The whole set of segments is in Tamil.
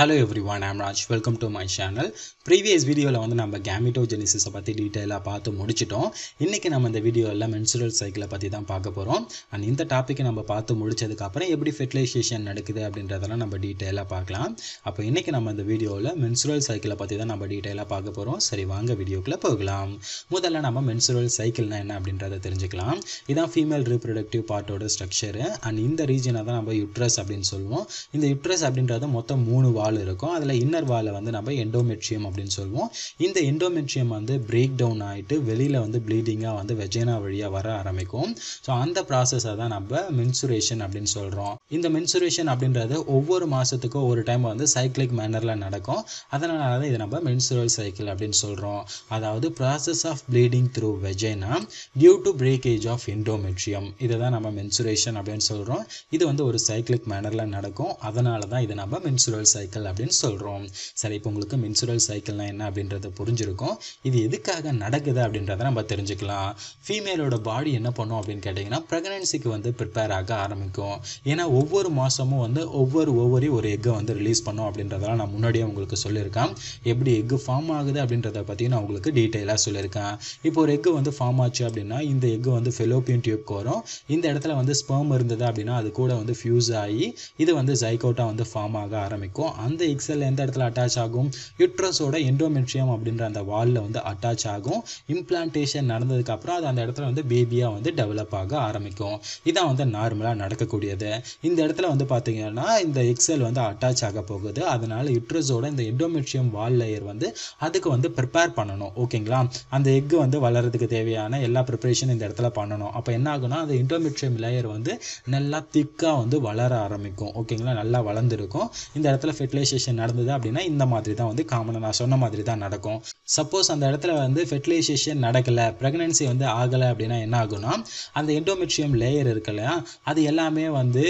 hello everyone am Raj welcome to my channel previous வீடியோவில் வந்து நம்ம கேமிட்டோஜெனிசிஸை பற்றி டீட்டெயிலாக பார்த்து முடிச்சிட்டோம் இன்றைக்கி நம்ம இந்த வீடியோவில் மென்சுரல் சைக்கிளை பற்றி தான் பார்க்க போகிறோம் அண்ட் இந்த டாப்பிக்கை நம்ம பார்த்து முடிச்சதுக்கப்புறம் எப்படி ஃபெர்டிலைசேஷன் நடக்குது அப்படின்றதெல்லாம் நம்ம டீட்டெயிலாக பார்க்கலாம் அப்போ இன்றைக்கி நம்ம இந்த வீடியோவில் மென்சுரல் சைக்கிளை பற்றி தான் நம்ம டீட்டெயிலாக பார்க்க போகிறோம் சரி வாங்க வீடியோக்குள்ளே போகலாம் முதல்ல நம்ம மென்சுரல் சைக்கிள்னால் என்ன அப்படின்றத தெரிஞ்சுக்கலாம் இதான் ஃபீமேல் ரீப்ரொடக்டிவ் பார்ட்டோட ஸ்ட்ரக்சரு அண்ட் இந்த ரீஜனை தான் நம்ம யுட்ரஸ் அப்படின்னு சொல்லுவோம் இந்த யுட்ரஸ் அப்படின்றது மொத்தம் மூணு வால் வால் இருக்கும் அதில் இன்னர் வாலை வந்து நம்ம எண்டோமெட்ரியம் அப்படின்னு சொல்லுவோம் இந்த எண்டோமெட்ரியம் வந்து பிரேக் டவுன் ஆகிட்டு வெளியில் வந்து ப்ளீடிங்காக வந்து வெஜைனா வழியாக வர ஆரம்பிக்கும் ஸோ அந்த ப்ராசஸை தான் நம்ம மென்சுரேஷன் அப்படின்னு சொல்கிறோம் இந்த மென்சுரேஷன் அப்படின்றது ஒவ்வொரு மாதத்துக்கும் ஒரு டைம் வந்து சைக்கிளிக் மேனரில் நடக்கும் அதனால தான் இதை நம்ம மென்சுரல் சைக்கிள் அப்படின்னு சொல்கிறோம் அதாவது process of bleeding through vagina due to breakage of endometrium இதை தான் நம்ம மென்சுரேஷன் அப்படின்னு சொல்கிறோம் இது வந்து ஒரு சைக்கிளிக் மேனரில் நடக்கும் அதனால தான் இதை நம்ம மென்சுரல் சைக்கிள் சைக்கிள் அப்படின்னு சொல்கிறோம் சரி இப்போ உங்களுக்கு மின்சுரல் சைக்கிள்னா என்ன அப்படின்றத புரிஞ்சிருக்கும் இது எதுக்காக நடக்குது அப்படின்றத நம்ம தெரிஞ்சுக்கலாம் ஃபீமேலோட பாடி என்ன பண்ணும் அப்படின்னு கேட்டிங்கன்னா ப்ரெக்னன்சிக்கு வந்து ப்ரிப்பேர் ஆக ஆரம்பிக்கும் ஏன்னா ஒவ்வொரு மாதமும் வந்து ஒவ்வொரு ஒவ்வொரு ஒரு எக்கை வந்து ரிலீஸ் பண்ணும் அப்படின்றதெல்லாம் நான் முன்னாடியே உங்களுக்கு சொல்லியிருக்கேன் எப்படி எக்கு ஃபார்ம் ஆகுது அப்படின்றத பற்றி நான் உங்களுக்கு டீட்டெயிலாக சொல்லியிருக்கேன் இப்போ ஒரு எக்கு வந்து ஃபார்ம் ஆச்சு அப்படின்னா இந்த எக்கு வந்து ஃபெலோபியன் டியூப்க்கு வரும் இந்த இடத்துல வந்து ஸ்பெர்ம் இருந்தது அப்படின்னா அது கூட வந்து ஃபியூஸ் ஆகி இது வந்து ஜைகோட்டாக வந்து ஃபார்ம் ஆக ஆரம்பிக்கும் அந்த எக்ஸல் எந்த இடத்துல அட்டாச் ஆகும் யூட்ரஸோட எண்டோமெட்ரியம் அப்படின்ற அந்த வாலில் வந்து அட்டாச் ஆகும் இம்ப்ளான்டேஷன் நடந்ததுக்கப்புறம் அது அந்த இடத்துல வந்து பேபியாக வந்து டெவலப் ஆக ஆரம்பிக்கும் இதான் வந்து நார்மலாக நடக்கக்கூடியது இந்த இடத்துல வந்து பார்த்திங்கன்னா இந்த எக்ஸல் வந்து அட்டாச் ஆக போகுது அதனால் யூட்ரஸோட இந்த எண்டோமெட்ரியம் வால் லேயர் வந்து அதுக்கு வந்து ப்ரிப்பேர் பண்ணணும் ஓகேங்களா அந்த எக்கு வந்து வளர்கிறதுக்கு தேவையான எல்லா ப்ரிப்பரேஷன் இந்த இடத்துல பண்ணணும் அப்போ என்ன ஆகுனா அந்த இன்டர்மிட்ரியம் லேயர் வந்து நல்லா திக்காக வந்து வளர ஆரம்பிக்கும் ஓகேங்களா நல்லா வளர்ந்துருக்கும் இந்த இடத்துல ஃபெட் யூட்டிலைசேஷன் நடந்தது அப்படின்னா இந்த மாதிரி தான் வந்து காமனாக நான் சொன்ன மாதிரி தான் நடக்கும் சப்போஸ் அந்த இடத்துல வந்து ஃபெர்டிலைசேஷன் நடக்கலை ப்ரெக்னன்சி வந்து ஆகலை அப்படின்னா என்ன ஆகும்னா அந்த எண்டோமெட்ரியம் லேயர் இருக்கு அது எல்லாமே வந்து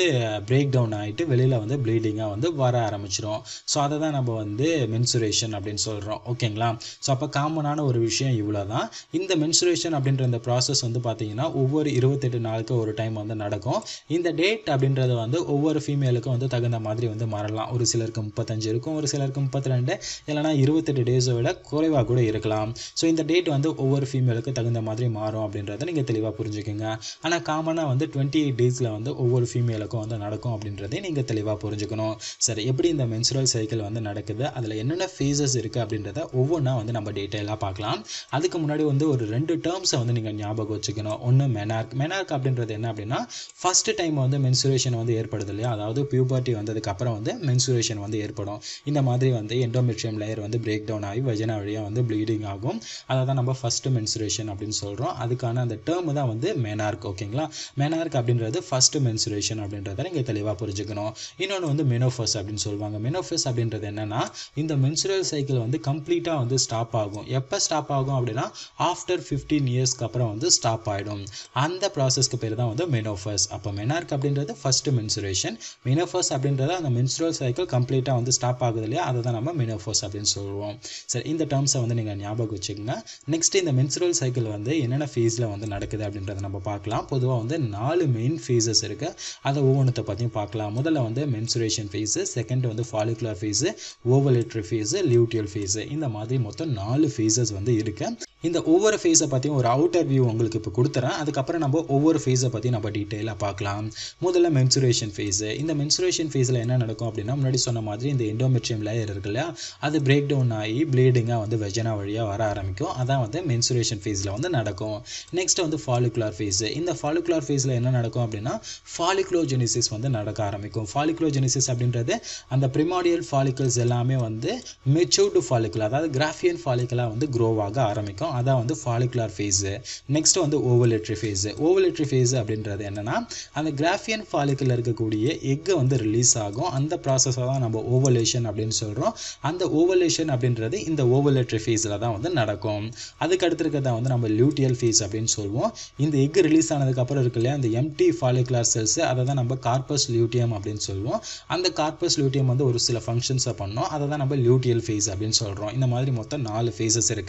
பிரேக் டவுன் ஆகிட்டு வெளியில் வந்து ப்ளீடிங்காக வந்து வர ஆரம்பிச்சிடும் ஸோ அதை தான் நம்ம வந்து மென்சுரேஷன் அப்படின்னு சொல்கிறோம் ஓகேங்களா ஸோ அப்போ காமனான ஒரு விஷயம் இவ்வளோ தான் இந்த மென்சுரேஷன் அப்படின்ற இந்த ப்ராசஸ் வந்து பார்த்தீங்கன்னா ஒவ்வொரு இருபத்தெட்டு நாளுக்கு ஒரு டைம் வந்து நடக்கும் இந்த டேட் அப்படின்றது வந்து ஒவ்வொரு ஃபீமேலுக்கும் வந்து தகுந்த மாதிரி வந்து மாறலாம் ஒரு சிலருக்கு முப்பத்தஞ்சு இருக்கும் ஒரு சிலருக்கு முப்பத்தி ரெண்டு இல்லைனா இருபத்தெட்டு டேஸை விட குறைவாக கூட இருக்கலாம் ஸோ இந்த டேட் வந்து ஒவ்வொரு ஃபீமேலுக்கு தகுந்த மாதிரி மாறும் அப்படின்றத நீங்கள் தெளிவாக புரிஞ்சுக்கோங்க ஆனால் காமனாக வந்து டுவெண்ட்டி எயிட் டேஸில் வந்து ஒவ்வொரு ஃபீமேலுக்கும் வந்து நடக்கும் அப்படின்றதே நீங்கள் தெளிவாக புரிஞ்சுக்கணும் சரி எப்படி இந்த மென்சுரல் சைக்கிள் வந்து நடக்குது அதில் என்னென்ன ஃபேஸஸ் இருக்குது அப்படின்றத ஒவ்வொன்றா வந்து நம்ம டீட்டெயிலாக பார்க்கலாம் அதுக்கு முன்னாடி வந்து ஒரு ரெண்டு டேர்ம்ஸை வந்து நீங்கள் ஞாபகம் வச்சுக்கணும் ஒன்று மெனார்க் மெனார்க் அப்படின்றது என்ன அப்படின்னா ஃபர்ஸ்ட் டைம் வந்து மென்சுரேஷன் வந்து ஏற்படுது இல்லையா அதாவது பியூபர்ட்டி வந்ததுக்கப்புறம் வந்து மென்சுரேஷன் வந்து ஏற்படும் இந்த மாதிரி வந்து எண்டோமெட்ரியம் லேயர் வந்து பிரேக் டவுன் ஆகி வஜனா வழியாக வந்து வந்து ப்ளீடிங் ஆகும் அதை தான் நம்ம ஃபஸ்ட்டு மென்சுரேஷன் அப்படின்னு சொல்கிறோம் அதுக்கான அந்த டேர்ம் தான் வந்து மெனார்க் ஓகேங்களா மெனார்க் அப்படின்றது ஃபஸ்ட்டு மென்சுரேஷன் அப்படின்றத நீங்கள் தெளிவாக புரிஞ்சுக்கணும் இன்னொன்று வந்து மெனோஃபஸ் அப்படின்னு சொல்லுவாங்க மெனோஃபஸ் அப்படின்றது என்னென்னா இந்த மென்சுரல் சைக்கிள் வந்து கம்ப்ளீட்டாக வந்து ஸ்டாப் ஆகும் எப்போ ஸ்டாப் ஆகும் அப்படின்னா ஆஃப்டர் ஃபிஃப்டீன் இயர்ஸ்க்கு அப்புறம் வந்து ஸ்டாப் ஆகிடும் அந்த ப்ராசஸ்க்கு பேர் தான் வந்து மெனோஃபஸ் அப்போ மெனார்க் அப்படின்றது ஃபஸ்ட்டு மென்சுரேஷன் மெனோஃபஸ் அப்படின்றது அந்த மென்சுரல் சைக்கிள் கம்ப்ளீட்டாக வந்து ஸ்டாப் ஆகுது இல்லையா அதை தான் நம்ம மெனோஃபஸ் அப்படின்னு சொல்லுவோம் சரி இந்த டேர்ம்ஸை வந்து வந்து நீங்கள் ஞாபகம் வச்சுக்கோங்க நெக்ஸ்ட் இந்த மென்சுரல் சைக்கிள் வந்து என்னென்ன ஃபேஸில் வந்து நடக்குது அப்படின்றத நம்ம பார்க்கலாம் பொதுவாக வந்து நாலு மெயின் ஃபேஸஸ் இருக்குது அதை ஒவ்வொன்றத்தை பற்றியும் பார்க்கலாம் முதல்ல வந்து மென்சுரேஷன் ஃபேஸு செகண்ட் வந்து follicular phase ovulatory phase luteal phase இந்த மாதிரி மொத்தம் நாலு ஃபேஸஸ் வந்து இருக்குது இந்த ஒவ்வொரு ஃபேஸை பற்றியும் ஒரு அவுட்டர் வியூ உங்களுக்கு இப்போ கொடுத்துறேன் அதுக்கப்புறம் நம்ம ஒவ்வொரு ஃபேஸை பற்றி நம்ம டீட்டெயிலாக பார்க்கலாம் முதல்ல மென்சுரேஷன் ஃபேஸு இந்த மென்சுரேஷன் ஃபேஸில் என்ன நடக்கும் அப்படின்னா முன்னாடி சொன்ன மாதிரி இந்த எண்டோமெட்ரியம் லேயர் இருக்குல்ல அது பிரேக் டவுன் ஆகி ப்ளீடிங்காக வந்து வெஜனா வழியாக வர ஆரம்பிக்கும் அதான் வந்து மென்சுரேஷன் ஃபேஸில் வந்து நடக்கும் நெக்ஸ்ட் வந்து ஃபாலிகுலார் ஃபேஸு இந்த ஃபாலிகுலார் ஃபேஸில் என்ன நடக்கும் அப்படின்னா ஃபாலிக்லோஜெனிசிஸ் வந்து நடக்க ஆரம்பிக்கும் ஃபாலிக்லோஜெனிசிஸ் அப்படின்றது அந்த ப்ரிமாடியல் ஃபாலிக்கல்ஸ் எல்லாமே வந்து மெச்சூர்டு ஃபாலிக்குலா அதாவது கிராஃபியன் ஃபாலிக்கலாக வந்து க்ரோவாக ஆரம்பிக்கும் சொல்கிறோம் அதான் வந்து ஃபாலிகுலார் ஃபேஸு நெக்ஸ்ட்டு வந்து ஓவலேட்ரி ஃபேஸு ஓவலெட்ரி ஃபேஸு அப்படின்றது என்னென்னா அந்த கிராஃபியன் ஃபாலிக்கில் இருக்கக்கூடிய எக்கு வந்து ரிலீஸ் ஆகும் அந்த ப்ராசஸை தான் நம்ம ஓவலேஷன் அப்படின்னு சொல்கிறோம் அந்த ஓவலேஷன் அப்படின்றது இந்த ஓவலெட்ரி ஃபேஸில் தான் வந்து நடக்கும் அதுக்கு அடுத்திருக்கிறத வந்து நம்ம லியூட்டியல் ஃபேஸ் அப்படின்னு சொல்லுவோம் இந்த எக் ரிலீஸ் ஆனதுக்கப்புறம் இருக்கு இல்லையா அந்த எம்டி ஃபாலிகுலார் செல்ஸ் அதை தான் நம்ம கார்பஸ் லியூட்டியம் அப்படின்னு சொல்லுவோம் அந்த கார்பஸ் லியூட்டியம் வந்து ஒரு சில ஃபங்க்ஷன்ஸை பண்ணோம் அதை தான் நம்ம லியூட்டியல் ஃபேஸ் அப்படின்னு சொல்கிறோம் இந்த மாதிரி மொத்தம் நாலு ஃபேஸஸ் இருக்குது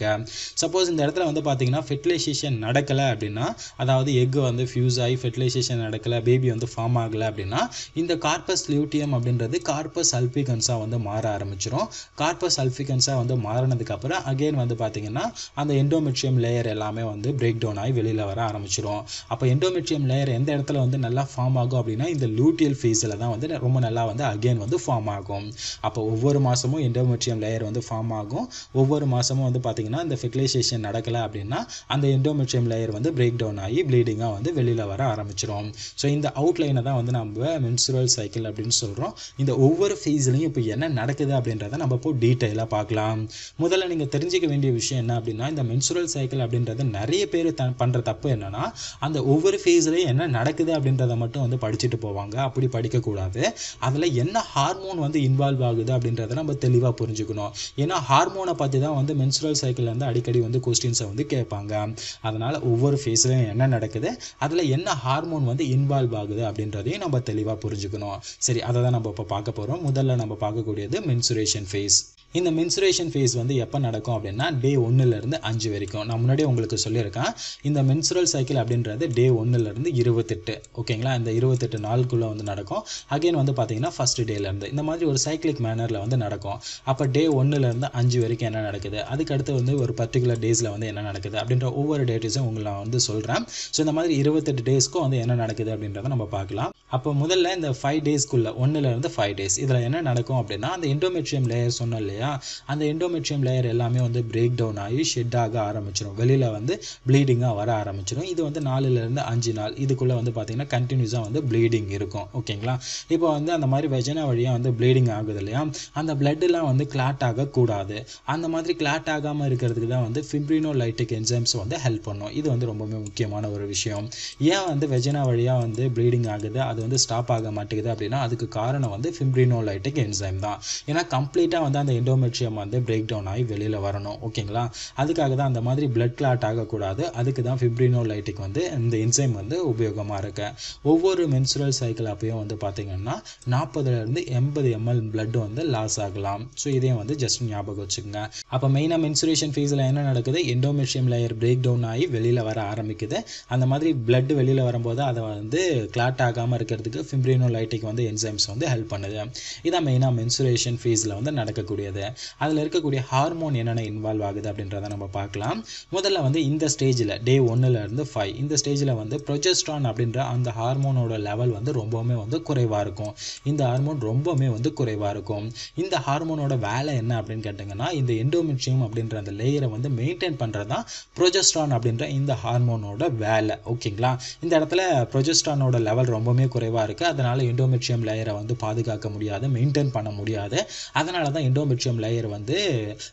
சப்போஸ் இந்த இடத்துல வந்து பார்த்தீங்கன்னா ஃபெர்டிலைசேஷன் நடக்கலை அப்படின்னா அதாவது எக் வந்து ஃபியூஸ் ஆகி ஃபெர்டிலைசேஷன் நடக்கலை பேபி வந்து ஃபார்ம் ஆகலை அப்படின்னா இந்த கார்பஸ் லியூட்டியம் அப்படின்றது கார்பஸ் அல்பிகன்ஸாக வந்து மாற ஆரம்பிச்சிடும் கார்பஸ் அல்பிகன்ஸாக வந்து மாறினதுக்கப்புறம் அகெயின் வந்து பார்த்தீங்கன்னா அந்த எண்டோமெட்ரியம் லேயர் எல்லாமே வந்து பிரேக் டவுன் ஆகி வெளியில் வர ஆரம்பிச்சிடும் அப்போ எண்டோமெட்ரியம் லேயர் எந்த இடத்துல வந்து நல்லா ஃபார்ம் ஆகும் அப்படின்னா இந்த லூட்டியல் ஃபேஸில் தான் வந்து ரொம்ப நல்லா வந்து அகெயின் வந்து ஃபார்ம் ஆகும் அப்போ ஒவ்வொரு மாதமும் எண்டோமெட்ரியம் லேயர் வந்து ஃபார்ம் ஆகும் ஒவ்வொரு மாதமும் வந்து பார்த்தீங்கன்னா இந்த ஃபெர்டிலைசேஷன் டைஜஷன் நடக்கலை அப்படின்னா அந்த எண்டோமெட்ரியம் லேயர் வந்து பிரேக் டவுன் ஆகி ப்ளீடிங்காக வந்து வெளியில் வர ஆரம்பிச்சிடும் ஸோ இந்த அவுட்லைனை தான் வந்து நம்ம மென்சுரல் சைக்கிள் அப்படின்னு சொல்கிறோம் இந்த ஒவ்வொரு ஃபேஸ்லையும் இப்போ என்ன நடக்குது அப்படின்றத நம்ம இப்போ டீட்டெயிலாக பார்க்கலாம் முதல்ல நீங்கள் தெரிஞ்சிக்க வேண்டிய விஷயம் என்ன அப்படின்னா இந்த மென்சுரல் சைக்கிள் அப்படின்றது நிறைய பேர் த பண்ணுற தப்பு என்னென்னா அந்த ஒவ்வொரு ஃபேஸ்லையும் என்ன நடக்குது அப்படின்றத மட்டும் வந்து படிச்சுட்டு போவாங்க அப்படி படிக்கக்கூடாது அதில் என்ன ஹார்மோன் வந்து இன்வால்வ் ஆகுது அப்படின்றத நம்ம தெளிவாக புரிஞ்சுக்கணும் ஏன்னா ஹார்மோனை பற்றி தான் வந்து மென்சுரல் சைக்கிள் வந்து அடிக்கடி வந்து கொஸ்டின்ஸை வந்து கேட்பாங்க அதனால் ஒவ்வொரு ஃபேஸ்லையும் என்ன நடக்குது அதில் என்ன ஹார்மோன் வந்து இன்வால்வ் ஆகுது அப்படின்றதையும் நம்ம தெளிவாக புரிஞ்சுக்கணும் சரி அதை தான் நம்ம இப்போ பார்க்க போகிறோம் முதல்ல நம்ம பார்க்கக்கூடியது மென்சுரேஷன் ஃபேஸ் இந்த மென்சுரேஷன் ஃபேஸ் வந்து எப்போ நடக்கும் அப்படின்னா டே ஒன்றுலேருந்து அஞ்சு வரைக்கும் நான் முன்னாடியே உங்களுக்கு சொல்லியிருக்கேன் இந்த மென்சுரல் சைக்கிள் அப்படின்றது டே ஒன்றுலேருந்து இருபத்தெட்டு ஓகேங்களா இந்த இருபத்தெட்டு நாளுக்குள்ளே வந்து நடக்கும் அகைன் வந்து பார்த்தீங்கன்னா ஃபஸ்ட் டேலேருந்து இந்த மாதிரி ஒரு சைக்கிளிக் மேனரில் வந்து நடக்கும் அப்போ டே ஒன்றுலேருந்து அஞ்சு வரைக்கும் என்ன நடக்குது அதுக்கடுத்து வந்து ஒரு பர்டிகுலர் டேஸில் வந்து என்ன நடக்குது அப்படின்ற ஒவ்வொரு டேட்டிஸும் உங்களை நான் வந்து சொல்கிறேன் ஸோ இந்த மாதிரி இருபத்தெட்டு டேஸ்க்கும் வந்து என்ன நடக்குது அப்படின்றத நம்ம பார்க்கலாம் அப்போ முதல்ல இந்த ஃபைவ் டேஸ்க்குள்ளே ஒன்றுலேருந்து ஃபைவ் டேஸ் இதில் என்ன நடக்கும் அப்படின்னா அந்த இண்டோமெட்ரியம் லேயர் சொன்ன இல்லையா அந்த எண்டோமெட்ரியம் லேயர் எல்லாமே வந்து பிரேக் டவுன் ஆகி ஷெட் ஆக ஆரம்பிச்சிடும் வெளியில் வந்து ப்ளீடிங்காக வர ஆரம்பிச்சிடும் இது வந்து நாலுலேருந்து அஞ்சு நாள் இதுக்குள்ளே வந்து பார்த்திங்கன்னா கண்டினியூஸாக வந்து ப்ளீடிங் இருக்கும் ஓகேங்களா இப்போ வந்து அந்த மாதிரி வெஜனா வழியாக வந்து ப்ளீடிங் ஆகுது இல்லையா அந்த பிளட்டெலாம் வந்து கிளாட் ஆகக்கூடாது அந்த மாதிரி கிளாட் ஆகாமல் இருக்கிறதுக்கு தான் வந்து லைட்டிக் என்சைம்ஸ் வந்து ஹெல்ப் பண்ணும் இது வந்து ரொம்பவே முக்கியமான ஒரு விஷயம் ஏன் வந்து வெஜனா வழியாக வந்து ப்ளீடிங் ஆகுது அது வந்து ஸ்டாப் ஆக மாட்டேங்குது அப்படின்னா அதுக்கு காரணம் வந்து லைட்டிக் என்சைம் தான் ஏன்னா கம்ப்ளீட்டாக வந்து அந்த எண்டோமெட்ரியம் வந்து பிரேக் டவுன் ஆகி வெளியில் வரணும் ஓகேங்களா அதுக்காக தான் அந்த மாதிரி பிளட் கிளாட் ஆகக்கூடாது அதுக்கு தான் ஃபிப்ரினோலைட்டிக் வந்து இந்த இன்சைம் வந்து உபயோகமாக இருக்கு ஒவ்வொரு மென்சுரல் சைக்கிள் அப்பயும் வந்து பார்த்திங்கன்னா நாற்பதுலேருந்து எண்பது எம்எல் பிளட் வந்து லாஸ் ஆகலாம் ஸோ இதையும் வந்து ஜஸ்ட் ஞாபகம் வச்சுக்கோங்க அப்போ மெயினாக மென்சுரேஷன் ஃபீஸில் என்ன நடக்குது எண்டோமெட்ரியம் லேயர் பிரேக் டவுன் ஆகி வெளியில் வர ஆரம்பிக்குது அந்த மாதிரி பிளட் வெளியில் வரும்போது அதை வந்து கிளாட் ஆகாமல் இருக்கிறதுக்கு ஃபிப்ரினோலைட்டிக் வந்து என்சைம்ஸ் வந்து ஹெல்ப் பண்ணுது இதான் மெயினாக மென்சுரேஷன் ஃபீஸில் வந்து நடக்கக்கூடியது போது அதில் இருக்கக்கூடிய ஹார்மோன் என்னென்ன இன்வால்வ் ஆகுது அப்படின்றத நம்ம பார்க்கலாம் முதல்ல வந்து இந்த ஸ்டேஜில் டே ஒன்னுலேருந்து ஃபைவ் இந்த ஸ்டேஜில் வந்து ப்ரொஜெஸ்ட்ரான் அப்படின்ற அந்த ஹார்மோனோட லெவல் வந்து ரொம்பவுமே வந்து குறைவாக இருக்கும் இந்த ஹார்மோன் ரொம்பவுமே வந்து குறைவாக இருக்கும் இந்த ஹார்மோனோட வேலை என்ன அப்படின்னு கேட்டிங்கன்னா இந்த எண்டோமெட்ரியம் அப்படின்ற அந்த லேயரை வந்து மெயின்டைன் பண்ணுறது தான் ப்ரொஜெஸ்ட்ரான் அப்படின்ற இந்த ஹார்மோனோட வேலை ஓகேங்களா இந்த இடத்துல ப்ரொஜெஸ்ட்ரானோட லெவல் ரொம்பவுமே குறைவாக இருக்குது அதனால் எண்டோமெட்ரியம் லேயரை வந்து பாதுகாக்க முடியாது மெயின்டைன் பண்ண முடியாது அதனால தான் எண்டோமெட்ரியம் கால்சியம் லேயர் வந்து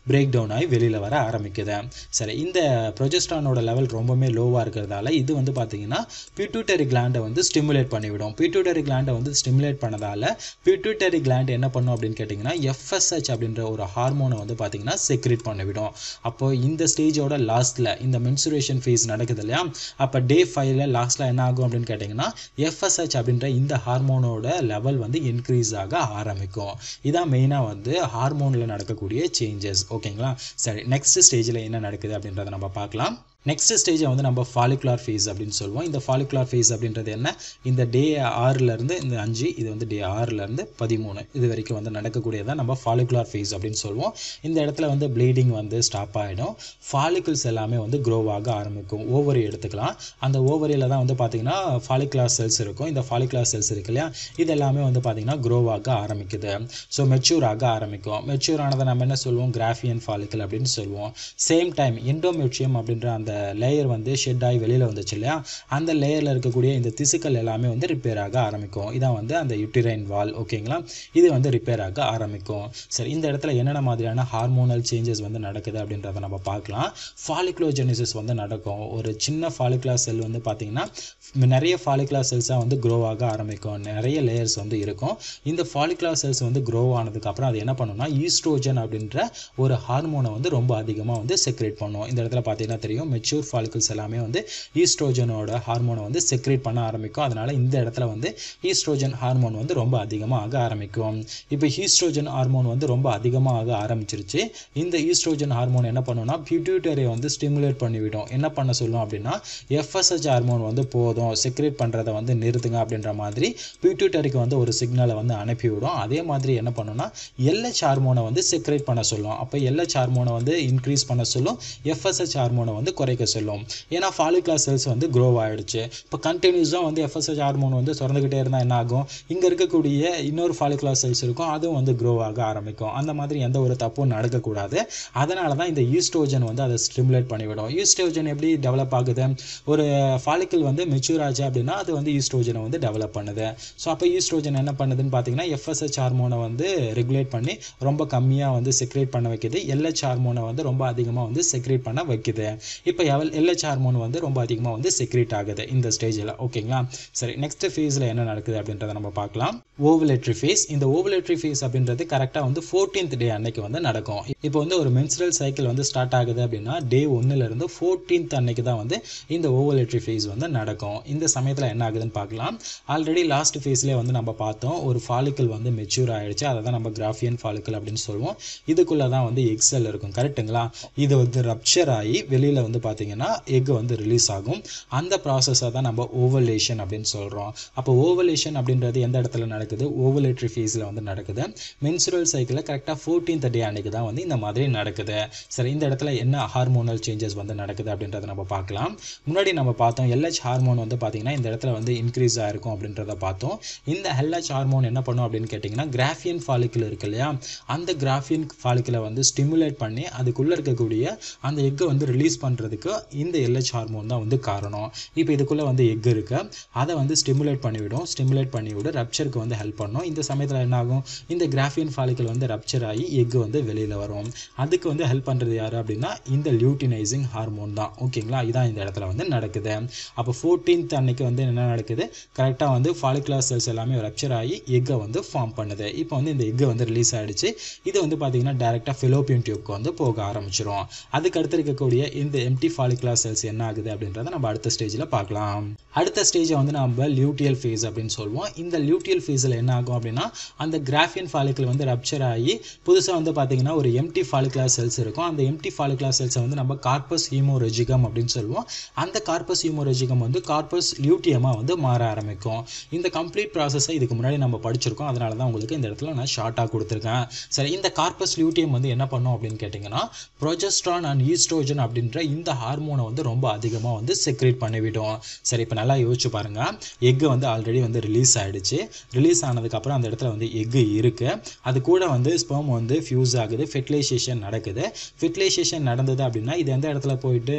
பிரேக் டவுன் ஆகி வெளியில் வர ஆரம்பிக்குது சரி இந்த ப்ரொஜெஸ்ட்ரானோட லெவல் ரொம்பவுமே லோவாக இருக்கிறதால இது வந்து பார்த்தீங்கன்னா பியூட்டரி கிளாண்டை வந்து ஸ்டிமுலேட் பண்ணிவிடும் பியூட்டரி கிளாண்டை வந்து ஸ்டிமுலேட் பண்ணதால் பியூட்டரி கிளாண்ட் என்ன பண்ணும் அப்படின்னு கேட்டிங்கன்னா எஃப்எஸ்ஹெச் அப்படின்ற ஒரு ஹார்மோனை வந்து பார்த்தீங்கன்னா செக்ரிட் பண்ணிவிடும் அப்போ இந்த ஸ்டேஜோட லாஸ்ட்டில் இந்த மென்சுரேஷன் ஃபேஸ் நடக்குது இல்லையா அப்போ டே ஃபைவ்ல லாஸ்ட்டில் என்ன ஆகும் அப்படின்னு கேட்டிங்கன்னா எஃப்எஸ்ஹெச் அப்படின்ற இந்த ஹார்மோனோட லெவல் வந்து இன்க்ரீஸ் ஆக ஆரம்பிக்கும் இதான் மெயினாக வந்து ஹார்மோன் நடக்கக்கூடிய சேஞ்சஸ் ஓகேங்களா சரி நெக்ஸ்ட் ஸ்டேஜில் என்ன நடக்குது அப்படின்றத நம்ம பார்க்கலாம் நெக்ஸ்ட் ஸ்டேஜை வந்து நம்ம ஃபாலிகுலார் ஃபேஸ் அப்படின்னு சொல்லுவோம் இந்த ஃபாலிகுலார் ஃபேஸ் அப்படின்றது என்ன இந்த டே ஆறுலேருந்து இந்த அஞ்சு இது வந்து டே ஆறுலேருந்து பதிமூணு இது வரைக்கும் வந்து நடக்கக்கூடியதான் நம்ம ஃபாலிகுலார் ஃபேஸ் அப்படின்னு சொல்லுவோம் இந்த இடத்துல வந்து ப்ளீடிங் வந்து ஸ்டாப் ஆகிடும் ஃபாலிகுல்ஸ் எல்லாமே வந்து க்ரோ ஆக ஆரம்பிக்கும் ஓவரி எடுத்துக்கலாம் அந்த ஓவரியில் தான் வந்து பார்த்திங்கன்னா ஃபாலிகுலார் செல்ஸ் இருக்கும் இந்த ஃபாலிகுலார் செல்ஸ் இருக்கு இல்லையா இது எல்லாமே வந்து பார்த்திங்கன்னா க்ரோ ஆக ஆரம்பிக்குது ஸோ மெச்சூர் ஆக ஆரம்பிக்கும் மெச்சூர் ஆனதை நம்ம என்ன சொல்லுவோம் கிராஃபியன் ஃபாலிக்கல் அப்படின்னு சொல்லுவோம் சேம் டைம் இண்டோமெட்ரியம் அப்படின்ற அந்த அந்த லேயர் வந்து ஷெட் ஆகி வெளியில் வந்துச்சு இல்லையா அந்த லேயரில் இருக்கக்கூடிய இந்த திசுக்கள் எல்லாமே வந்து ரிப்பேர் ஆக ஆரம்பிக்கும் இதான் வந்து அந்த யூட்டிரைன் வால் ஓகேங்களா இது வந்து ரிப்பேர் ஆக ஆரம்பிக்கும் சரி இந்த இடத்துல என்னென்ன மாதிரியான ஹார்மோனல் சேஞ்சஸ் வந்து நடக்குது அப்படின்றத நம்ம பார்க்கலாம் ஃபாலிக்ளோஜெனிசிஸ் வந்து நடக்கும் ஒரு சின்ன ஃபாலிகுலா செல் வந்து பார்த்திங்கன்னா நிறைய ஃபாலிகுலா செல்ஸாக வந்து க்ரோ ஆக ஆரம்பிக்கும் நிறைய லேயர்ஸ் வந்து இருக்கும் இந்த ஃபாலிகுலா செல்ஸ் வந்து க்ரோ ஆனதுக்கப்புறம் அது என்ன பண்ணுன்னா ஈஸ்ட்ரோஜன் அப்படின்ற ஒரு ஹார்மோனை வந்து ரொம்ப அதிகமாக வந்து செக்ரேட் பண்ணும் இந்த இடத்துல பார்த்தீங்கன்னா தெரியும் மெச்சூர் ஃபாலிகல்ஸ் எல்லாமே வந்து ஈஸ்ட்ரோஜனோட ஹார்மோனை வந்து செக்ரேட் பண்ண ஆரம்பிக்கும் அதனால் இந்த இடத்துல வந்து ஈஸ்ட்ரோஜன் ஹார்மோன் வந்து ரொம்ப அதிகமாக ஆக ஆரம்பிக்கும் இப்போ ஈஸ்ட்ரோஜன் ஹார்மோன் வந்து ரொம்ப அதிகமாக ஆக ஆரம்பிச்சிருச்சு இந்த ஈஸ்ட்ரோஜன் ஹார்மோன் என்ன பண்ணுன்னா பியூட்யூட்டரியை வந்து ஸ்டிமுலேட் பண்ணிவிடும் என்ன பண்ண சொல்லும் அப்படின்னா எஃப்எஸ்எச் ஹார்மோன் வந்து போதும் செக்ரேட் பண்ணுறதை வந்து நிறுத்துங்க அப்படின்ற மாதிரி பியூட்யூட்டரிக்கு வந்து ஒரு சிக்னலை வந்து அனுப்பிவிடும் அதே மாதிரி என்ன பண்ணுன்னா எல்ஹெச் ஹார்மோனை வந்து செக்ரேட் பண்ண சொல்லும் அப்போ எல்ஹெச் ஹார்மோனை வந்து இன்க்ரீஸ் பண்ண சொல்லும் எஃப்எஸ்எச் ஹார்மோனை வந்து குறை குறைக்க செல்லும் ஏன்னா ஃபாலிக்லார் செல்ஸ் வந்து க்ரோ ஆகிடுச்சு இப்போ கண்டினியூஸாக வந்து எஃப்எஸ்எச் ஹார்மோன் வந்து திறந்துக்கிட்டே இருந்தால் என்ன ஆகும் இங்கே இருக்கக்கூடிய இன்னொரு ஃபாலிக்லார் செல்ஸ் இருக்கும் அதுவும் வந்து க்ரோ ஆக ஆரம்பிக்கும் அந்த மாதிரி எந்த ஒரு தப்பும் நடக்கக்கூடாது அதனால தான் இந்த ஈஸ்ட்ரோஜன் வந்து அதை ஸ்டிமுலேட் பண்ணிவிடும் ஈஸ்ட்ரோஜன் எப்படி டெவலப் ஆகுது ஒரு ஃபாலிக்கல் வந்து மெச்சூர் ஆச்சு அப்படின்னா அது வந்து ஈஸ்ட்ரோஜனை வந்து டெவலப் பண்ணுது ஸோ அப்போ ஈஸ்ட்ரோஜன் என்ன பண்ணுதுன்னு பார்த்தீங்கன்னா எஃப்எஸ்எச் ஹார்மோனை வந்து ரெகுலேட் பண்ணி ரொம்ப கம்மியாக வந்து செக்ரேட் பண்ண வைக்கிது எல்ஹெச் ஹார்மோனை வந்து ரொம்ப அதிகமாக வந்து செக்ரேட் பண்ண வைக்கிது இப்போ இப்போ எல் எல்ஹெச் ஹார்மோன் வந்து ரொம்ப அதிகமாக வந்து செக்ரேட் ஆகுது இந்த ஸ்டேஜில் ஓகேங்களா சரி நெக்ஸ்ட் ஃபேஸில் என்ன நடக்குது அப்படின்றத நம்ம பார்க்கலாம் ஓவலேட்ரி ஃபேஸ் இந்த ஓவலேட்ரி ஃபேஸ் அப்படின்றது கரெக்டாக வந்து ஃபோர்டீன்த் டே அன்னைக்கு வந்து நடக்கும் இப்போ வந்து ஒரு மென்சுரல் சைக்கிள் வந்து ஸ்டார்ட் ஆகுது அப்படின்னா டே ஒன்னுலேருந்து ஃபோர்டீன்த் அன்னைக்கு தான் வந்து இந்த ஓவலேட்ரி ஃபேஸ் வந்து நடக்கும் இந்த சமயத்தில் என்ன ஆகுதுன்னு பார்க்கலாம் ஆல்ரெடி லாஸ்ட் ஃபேஸ்லேயே வந்து நம்ம பார்த்தோம் ஒரு ஃபாலிக்கல் வந்து மெச்சூர் ஆகிடுச்சு அதை தான் நம்ம கிராஃபியன் ஃபாலிக்கல் அப்படின்னு சொல்லுவோம் இதுக்குள்ளே தான் வந்து எக்ஸல் இருக்கும் கரெக்டுங்களா இது வந்து ரப்ச்சர் ஆகி வெளியில் வந்து பார்த்தீங்கன்னா எக் வந்து ரிலீஸ் ஆகும் அந்த ப்ராசஸை தான் நம்ம ஓவலேஷன் அப்படின்னு சொல்கிறோம் அப்போ ஓவலேஷன் அப்படின்றது எந்த இடத்துல நடக்குது ஓவலேட்ரி ஃபேஸில் வந்து நடக்குது மென்சுரல் சைக்கிளில் கரெக்டாக ஃபோர்டீன் டே அன்றைக்கி தான் வந்து இந்த மாதிரி நடக்குது சரி இந்த இடத்துல என்ன ஹார்மோனல் சேஞ்சஸ் வந்து நடக்குது அப்படின்றத நம்ம பார்க்கலாம் முன்னாடி நம்ம பார்த்தோம் எல்ஹெச் ஹார்மோன் வந்து பார்த்தீங்கன்னா இந்த இடத்துல வந்து இன்க்ரீஸ் ஆகிருக்கும் அப்படின்றத பார்த்தோம் இந்த ஹெல்ஹெச் ஹார்மோன் என்ன பண்ணும் அப்படின்னு கேட்டிங்கன்னா கிராஃபியன் ஃபாலிக்கிள் இருக்கு இல்லையா அந்த கிராஃபியன் ஃபாலிக்கிளை வந்து ஸ்டிமுலேட் பண்ணி அதுக்குள்ளே இருக்கக்கூடிய அந்த எக்கை வந்து ரிலீஸ் பண்ணுறதுக்கு வரதுக்கு இந்த எல்ஹெச் ஹார்மோன் தான் வந்து காரணம் இப்போ இதுக்குள்ளே வந்து எக் இருக்குது அதை வந்து ஸ்டிமுலேட் பண்ணிவிடும் ஸ்டிமுலேட் பண்ணிவிட ரப்சருக்கு வந்து ஹெல்ப் பண்ணும் இந்த சமயத்தில் என்ன ஆகும் இந்த கிராஃபியன் ஃபாலிக்கல் வந்து ரப்ச்சர் ஆகி எக் வந்து வெளியில் வரும் அதுக்கு வந்து ஹெல்ப் பண்ணுறது யார் அப்படின்னா இந்த லியூட்டினைசிங் ஹார்மோன் தான் ஓகேங்களா இதான் இந்த இடத்துல வந்து நடக்குது அப்போ ஃபோர்டீன்த் அன்னைக்கு வந்து என்ன நடக்குது கரெக்டாக வந்து ஃபாலிகுலர் செல்ஸ் எல்லாமே ரப்ச்சர் ஆகி எக்கை வந்து ஃபார்ம் பண்ணுது இப்போ வந்து இந்த எக்கு வந்து ரிலீஸ் ஆகிடுச்சு இது வந்து பார்த்தீங்கன்னா டேரெக்டாக ஃபிலோபியன் டியூப்க்கு வந்து போக ஆரம்பிச்சிடும் அதுக்கு அடுத்து இருக்கக்கூடிய இந்த எம்டி ஹெல்தி ஃபாலிகுலர் செல்ஸ் என்ன ஆகுது அப்படின்றத நம்ம அடுத்த ஸ்டேஜில் பார்க்கலாம் அடுத்த ஸ்டேஜை வந்து நம்ம லியூட்டியல் ஃபேஸ் அப்படின்னு சொல்லுவோம் இந்த லியூட்டியல் ஃபேஸில் என்ன ஆகும் அப்படின்னா அந்த கிராஃபியன் ஃபாலிக்கிள் வந்து ரப்ச்சர் ஆகி புதுசாக வந்து பார்த்தீங்கன்னா ஒரு எம்டி ஃபாலிகுலர் செல்ஸ் இருக்கும் அந்த எம்டி ஃபாலிகுலர் செல்ஸை வந்து நம்ம கார்பஸ் ஹீமோரெஜிகம் அப்படின்னு சொல்லுவோம் அந்த கார்பஸ் ஹீமோரெஜிகம் வந்து கார்பஸ் லியூட்டியமாக வந்து மாற ஆரம்பிக்கும் இந்த கம்ப்ளீட் ப்ராசஸை இதுக்கு முன்னாடி நம்ம படிச்சிருக்கோம் அதனால தான் உங்களுக்கு இந்த இடத்துல நான் ஷார்ட்டாக கொடுத்துருக்கேன் சரி இந்த கார்பஸ் லியூட்டியம் வந்து என்ன பண்ணும் அப்படின்னு கேட்டிங்கன்னா ப்ரொஜஸ்ட்ரான் அண்ட் ஈஸ்ட்ரோஜன் அப்படின்ற இந்த ஹார்மோனை வந்து ரொம்ப அதிகமாக வந்து செக்ரேட் பண்ணிவிடும் சரி இப்போ நல்லா யோசிச்சு பாருங்கள் எக்கு வந்து ஆல்ரெடி வந்து ரிலீஸ் ஆகிடுச்சு ரிலீஸ் ஆனதுக்கப்புறம் அந்த இடத்துல வந்து எக்கு இருக்குது அது கூட வந்து ஸ்பெம் வந்து ஃபியூஸ் ஆகுது ஃபெர்டிலைசேஷன் நடக்குது ஃபெர்டிலைசேஷன் நடந்தது அப்படின்னா இது எந்த இடத்துல போயிட்டு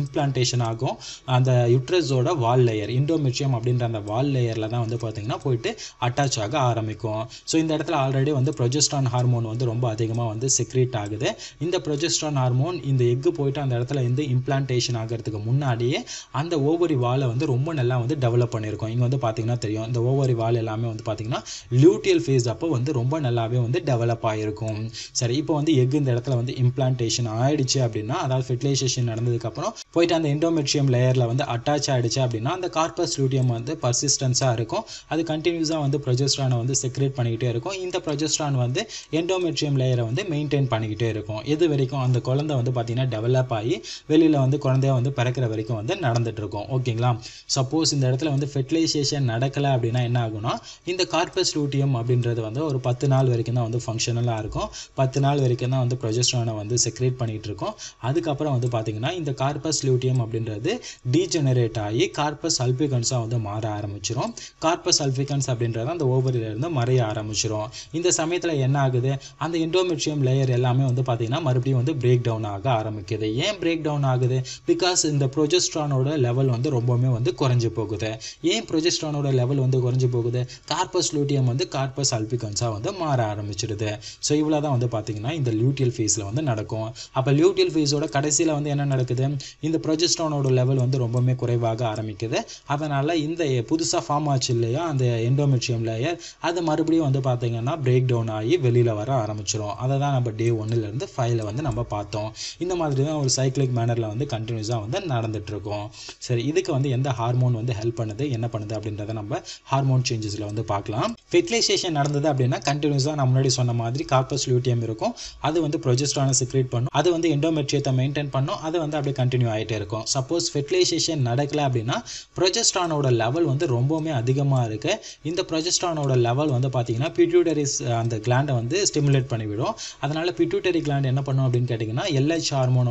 இம்ப்ளான்டேஷன் ஆகும் அந்த யுட்ரஸோட வால் லேயர் இண்டோமெட்ரியம் அப்படின்ற அந்த வால் லேயரில் தான் வந்து பார்த்திங்கன்னா போயிட்டு அட்டாச் ஆக ஆரம்பிக்கும் ஸோ இந்த இடத்துல ஆல்ரெடி வந்து ப்ரொஜெஸ்ட்ரான் ஹார்மோன் வந்து ரொம்ப அதிகமாக வந்து செக்ரேட் ஆகுது இந்த ப்ரொஜெஸ்ட்ரான் ஹார்மோன் இந்த எக்கு போயிட்டு அந்த இடத்துல இந்த வந்து இம்ப்ளான்டேஷன் ஆகிறதுக்கு முன்னாடியே அந்த ஓவரி வாலை வந்து ரொம்ப நல்லா வந்து டெவலப் பண்ணியிருக்கோம் இங்கே வந்து பார்த்திங்கன்னா தெரியும் இந்த ஓவரி வால் எல்லாமே வந்து பார்த்தீங்கன்னா லியூட்டியல் ஃபேஸ் அப்போ வந்து ரொம்ப நல்லாவே வந்து டெவலப் ஆகிருக்கும் சரி இப்போ வந்து எக் இந்த இடத்துல வந்து இம்ப்ளான்டேஷன் ஆகிடுச்சு அப்படின்னா அதாவது ஃபெர்டிலைசேஷன் நடந்ததுக்கப்புறம் போயிட்டு அந்த இண்டோமெட்ரியம் லேயரில் வந்து அட்டாச் ஆகிடுச்சு அப்படின்னா அந்த கார்பஸ் லூட்டியம் வந்து பர்சிஸ்டன்ஸாக இருக்கும் அது கண்டினியூஸாக வந்து ப்ரொஜெஸ்ட்ரானை வந்து செக்ரேட் பண்ணிக்கிட்டே இருக்கும் இந்த ப்ரொஜெஸ்ட்ரான் வந்து எண்டோமெட்ரியம் லேயரை வந்து மெயின்டைன் பண்ணிக்கிட்டே இருக்கும் எது வரைக்கும் அந்த குழந்தை வந்து பார்த்திங்கன்னா டெவலப் ஆகி வெளியில் வந்து குழந்தையாக வந்து பிறக்கிற வரைக்கும் வந்து நடந்துகிட்ருக்கும் ஓகேங்களா சப்போஸ் இந்த இடத்துல வந்து ஃபெர்டிலைசேஷன் நடக்கலை அப்படின்னா என்ன ஆகும்னா இந்த கார்பஸ் லூட்டியம் அப்படின்றது வந்து ஒரு பத்து நாள் வரைக்கும் தான் வந்து ஃபங்க்ஷனலாக இருக்கும் பத்து நாள் வரைக்கும் தான் வந்து ப்ரொஜெஸ்ட்ரானை வந்து செக்ரேட் பண்ணிகிட்டு இருக்கோம் அதுக்கப்புறம் வந்து பார்த்திங்கன்னா இந்த கார்பஸ் லூட்டியம் அப்படின்றது டீஜெனரேட் ஆகி கார்பஸ் அல்பிகன்ஸாக வந்து மாற ஆரம்பிச்சிடும் கார்பஸ் அல்பிகன்ஸ் அப்படின்றது அந்த ஓவரிலேருந்து மறைய ஆரம்பிச்சிடும் இந்த சமயத்தில் என்ன ஆகுது அந்த இண்டோமெட்ரியம் லேயர் எல்லாமே வந்து பார்த்திங்கன்னா மறுபடியும் வந்து பிரேக் டவுன் ஆக ஆரம்பிக்குது ஏன் பிரேக் டவுன் டவுன் ஆகுது பிகாஸ் இந்த ப்ரொஜெஸ்ட்ரானோட லெவல் வந்து ரொம்பவுமே வந்து குறைஞ்சி போகுது ஏன் ப்ரொஜெஸ்ட்ரானோட லெவல் வந்து குறைஞ்சி போகுது கார்பஸ் லூட்டியம் வந்து கார்பஸ் அல்பிகன்ஸாக வந்து மாற ஆரம்பிச்சிடுது ஸோ இவ்வளோ தான் வந்து பார்த்தீங்கன்னா இந்த லியூட்டியல் ஃபேஸில் வந்து நடக்கும் அப்போ லியூட்டியல் ஃபேஸோட கடைசியில் வந்து என்ன நடக்குது இந்த ப்ரொஜெஸ்ட்ரானோட லெவல் வந்து ரொம்பவுமே குறைவாக ஆரம்பிக்குது அதனால் இந்த புதுசாக ஃபார்ம் ஆச்சு இல்லையா அந்த எண்டோமெட்ரியம் லேயர் அது மறுபடியும் வந்து பார்த்தீங்கன்னா பிரேக் டவுன் ஆகி வெளியில் வர ஆரம்பிச்சிடும் அதை தான் நம்ம டே ஒன்னுலேருந்து ஃபைவ்ல வந்து நம்ம பார்த்தோம் இந்த மாதிரி தான் ஒரு சைக்கிளிக் மேனர் மேனரில் வந்து கண்டினியூஸாக வந்து நடந்துகிட்ருக்கும் சரி இதுக்கு வந்து எந்த ஹார்மோன் வந்து ஹெல்ப் பண்ணுது என்ன பண்ணுது அப்படின்றத நம்ம ஹார்மோன் சேஞ்சஸில் வந்து பார்க்கலாம் ஃபெர்டிலைசேஷன் நடந்தது அப்படின்னா கண்டினியூஸாக நான் முன்னாடி சொன்ன மாதிரி கார்பஸ் லியூட்டியம் இருக்கும் அது வந்து ப்ரொஜெஸ்ட்ரானை சிக்ரேட் பண்ணும் அது வந்து எண்டோமெட்ரியத்தை மெயின்டைன் பண்ணும் அது வந்து அப்படியே கண்டினியூ ஆகிட்டே இருக்கும் சப்போஸ் ஃபெர்டிலைசேஷன் நடக்கலை அப்படின்னா ப்ரொஜெஸ்ட்ரானோட லெவல் வந்து ரொம்பவுமே அதிகமாக இருக்கு இந்த ப்ரொஜெஸ்ட்ரானோட லெவல் வந்து பார்த்தீங்கன்னா பிட்யூட்டரிஸ் அந்த கிளாண்டை வந்து ஸ்டிமுலேட் பண்ணிவிடும் அதனால் பிட்யூட்டரி கிளாண்ட் என்ன பண்ணும் அப்படின்னு கேட்டிங்கன்னா எல்ஹெச் ஹார்மோனோட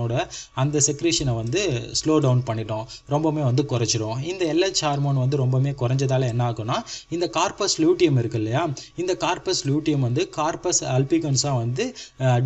அந்த செக்ரேஷனை வந்து ஸ்லோ டவுன் பண்ணிடும் ரொம்பவுமே வந்து குறைச்சிடும் இந்த எல்ஹெச் ஹார்மோன் வந்து ரொம்பவுமே குறைஞ்சதால் என்ன ஆகும்னா இந்த கார்பஸ் லூட்டியம் இருக்கு இல்லையா இந்த கார்பஸ் லூட்டியம் வந்து கார்பஸ் அல்பிகன்ஸாக வந்து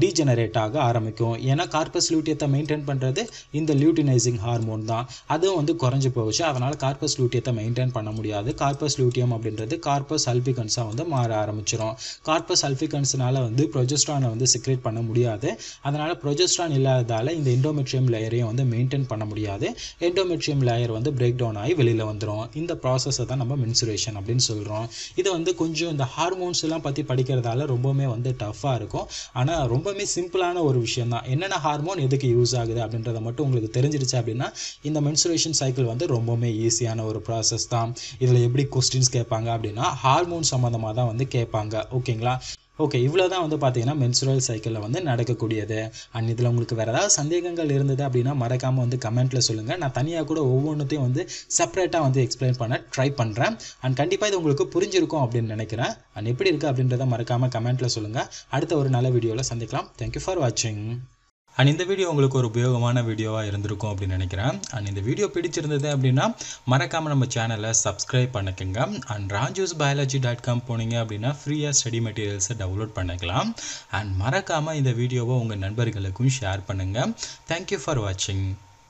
டீஜெனரேட் ஆக ஆரம்பிக்கும் ஏன்னா கார்பஸ் லூட்டியத்தை மெயின்டைன் பண்ணுறது இந்த லியூட்டினைசிங் ஹார்மோன் தான் அதுவும் வந்து குறைஞ்சி போச்சு அதனால் கார்பஸ் லூட்டியத்தை மெயின்டைன் பண்ண முடியாது கார்பஸ் லூட்டியம் அப்படின்றது கார்பஸ் அல்பிகன்ஸாக வந்து மாற ஆரம்பிச்சிடும் கார்பஸ் அல்பிகன்ஸ்னால வந்து ப்ரொஜெஸ்ட்ரானை வந்து சிக்ரேட் பண்ண முடியாது அதனால் ப்ரொஜெஸ்ட்ரான் இல்லாததால் இந்த இண்டோமெட்ரியம் லேயர் லேயரையும் வந்து மெயின்டைன் பண்ண முடியாது எண்டோமெட்ரியம் லேயர் வந்து பிரேக் டவுன் ஆகி வெளியில் வந்துடும் இந்த ப்ராசஸை தான் நம்ம மென்சுரேஷன் அப்படின்னு சொல்கிறோம் இது வந்து கொஞ்சம் இந்த ஹார்மோன்ஸ் எல்லாம் பற்றி படிக்கிறதால ரொம்பவுமே வந்து டஃப்பாக இருக்கும் ஆனால் ரொம்பவுமே சிம்பிளான ஒரு விஷயம் தான் என்னென்ன ஹார்மோன் எதுக்கு யூஸ் ஆகுது அப்படின்றத மட்டும் உங்களுக்கு தெரிஞ்சிருச்சு அப்படின்னா இந்த மென்சுரேஷன் சைக்கிள் வந்து ரொம்பவுமே ஈஸியான ஒரு ப்ராசஸ் தான் இதில் எப்படி கொஸ்டின்ஸ் கேட்பாங்க அப்படின்னா ஹார்மோன் சம்மந்தமாக தான் வந்து கேட்பாங்க ஓகேங்களா ஓகே இவ்வளோ தான் வந்து பார்த்தீங்கன்னா மென்சுரல் சைக்கிளில் வந்து நடக்கக்கூடியது அண்ட் இதில் உங்களுக்கு வேறு ஏதாவது சந்தேகங்கள் இருந்தது அப்படின்னா மறக்காமல் வந்து கமெண்ட்டில் சொல்லுங்கள் நான் தனியாக கூட ஒவ்வொன்றுத்தையும் வந்து செப்பரேட்டாக வந்து எக்ஸ்பிளைன் பண்ண ட்ரை பண்ணுறேன் அண்ட் கண்டிப்பாக இது உங்களுக்கு புரிஞ்சிருக்கும் அப்படின்னு நினைக்கிறேன் அண்ட் எப்படி இருக்குது அப்படின்றத மறக்காமல் கமெண்ட்டில் சொல்லுங்கள் அடுத்த ஒரு நல்ல வீடியோவில் சந்திக்கலாம் தேங்க்யூ ஃபார் வாட்சிங் அண்ட் இந்த வீடியோ உங்களுக்கு ஒரு உபயோகமான வீடியோவாக இருந்திருக்கும் அப்படின்னு நினைக்கிறேன் அண்ட் இந்த வீடியோ பிடிச்சிருந்தது அப்படின்னா மறக்காமல் நம்ம சேனலை சப்ஸ்கிரைப் பண்ணிக்கோங்க and Raju's biology dot com போனீங்க அப்படின்னா ஃப்ரீயாக ஸ்டடி மெட்டீரியல்ஸை டவுன்லோட் பண்ணிக்கலாம் அண்ட் மறக்காமல் இந்த வீடியோவை உங்கள் நண்பர்களுக்கும் ஷேர் பண்ணுங்கள் தேங்க்யூ ஃபார் வாட்சிங்